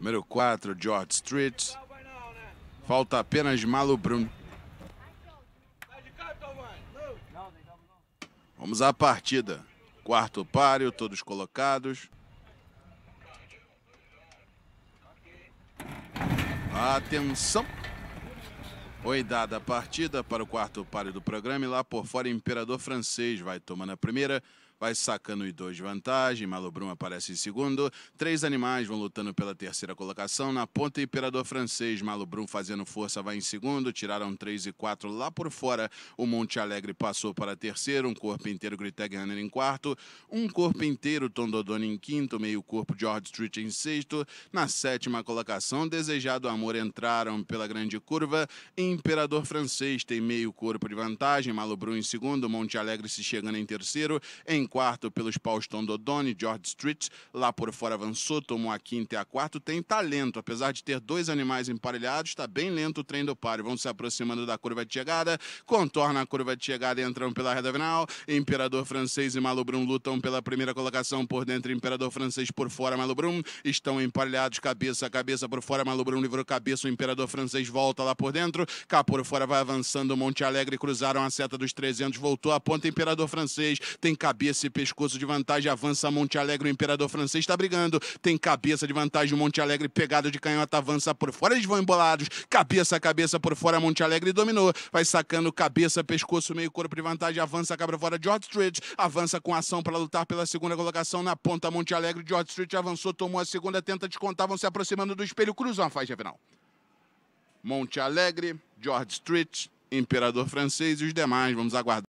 Número 4, George Street. Falta apenas Malu Bruno. Vamos à partida. Quarto páreo, todos colocados. Atenção. Oi, dada a partida para o quarto páreo do programa e lá por fora Imperador Francês vai tomando a primeira vai sacando os dois de vantagem, Malo Brum aparece em segundo, três animais vão lutando pela terceira colocação, na ponta Imperador Francês, Malo Brum fazendo força vai em segundo, tiraram três e quatro lá por fora, o Monte Alegre passou para terceiro, um corpo inteiro Griteg Runner em quarto, um corpo inteiro Tom em quinto, meio corpo George Street em sexto, na sétima colocação Desejado Amor entraram pela grande curva, Imperador Francês tem meio corpo de vantagem, Malo Brum em segundo, Monte Alegre se chegando em terceiro, em quarto pelos Paulston Dodone George Street, lá por fora avançou, tomou a quinta e a quarta, tem talento, tá apesar de ter dois animais emparelhados, está bem lento o trem do páreo, vão se aproximando da curva de chegada, contorna a curva de chegada e entram pela reta final, Imperador Francês e Malubrum lutam pela primeira colocação por dentro, Imperador Francês por fora, Malubrum, estão emparelhados, cabeça a cabeça por fora, Malubrum livrou cabeça, o Imperador Francês volta lá por dentro, cá por fora vai avançando, Monte Alegre cruzaram a seta dos 300, voltou a ponta, Imperador Francês tem cabeça esse pescoço de vantagem avança Monte Alegre, o Imperador Francês está brigando. Tem cabeça de vantagem, Monte Alegre pegado de canhota avança por fora, eles vão embolados. Cabeça a cabeça por fora, Monte Alegre dominou. Vai sacando cabeça, pescoço, meio corpo de vantagem, avança, cabra fora, George Street. Avança com ação para lutar pela segunda colocação na ponta, Monte Alegre. George Street avançou, tomou a segunda, tenta descontar, vão se aproximando do espelho, cruzam a faixa final. Monte Alegre, George Street, Imperador Francês e os demais. Vamos aguardar.